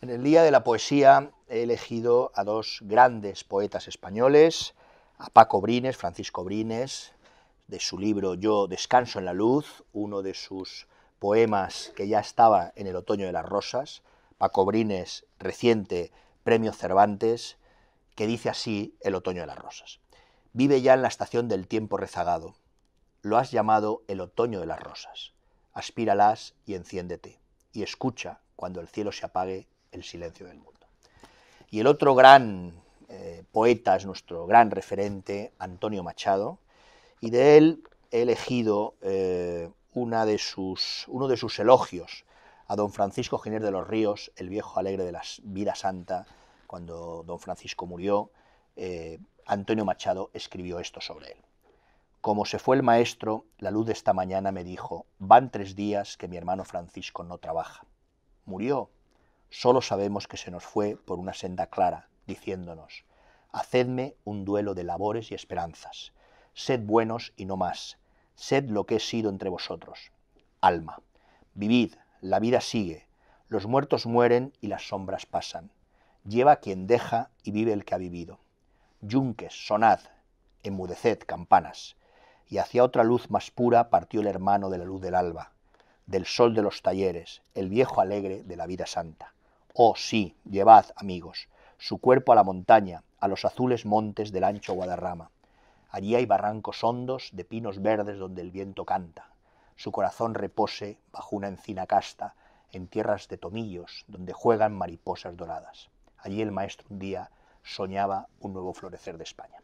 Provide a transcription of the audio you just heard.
En el Día de la Poesía he elegido a dos grandes poetas españoles, a Paco Brines, Francisco Brines, de su libro Yo descanso en la luz, uno de sus poemas que ya estaba en el otoño de las rosas, Paco Brines, reciente premio Cervantes, que dice así el otoño de las rosas. Vive ya en la estación del tiempo rezagado. Lo has llamado el otoño de las rosas. Aspíralas y enciéndete. Y escucha cuando el cielo se apague el silencio del mundo. Y el otro gran eh, poeta es nuestro gran referente, Antonio Machado, y de él he elegido eh, una de sus, uno de sus elogios a don Francisco Giner de los Ríos, el viejo alegre de la vida santa, cuando don Francisco murió, eh, Antonio Machado escribió esto sobre él. Como se fue el maestro, la luz de esta mañana me dijo, van tres días que mi hermano Francisco no trabaja. Murió Solo sabemos que se nos fue por una senda clara, diciéndonos, Hacedme un duelo de labores y esperanzas. Sed buenos y no más. Sed lo que he sido entre vosotros. Alma. Vivid, la vida sigue. Los muertos mueren y las sombras pasan. Lleva quien deja y vive el que ha vivido. Yunques, sonad, enmudeced, campanas. Y hacia otra luz más pura partió el hermano de la luz del alba, del sol de los talleres, el viejo alegre de la vida santa. Oh sí, llevad, amigos, su cuerpo a la montaña, a los azules montes del ancho Guadarrama. Allí hay barrancos hondos de pinos verdes donde el viento canta. Su corazón repose bajo una encina casta, en tierras de tomillos, donde juegan mariposas doradas. Allí el maestro un día soñaba un nuevo florecer de España.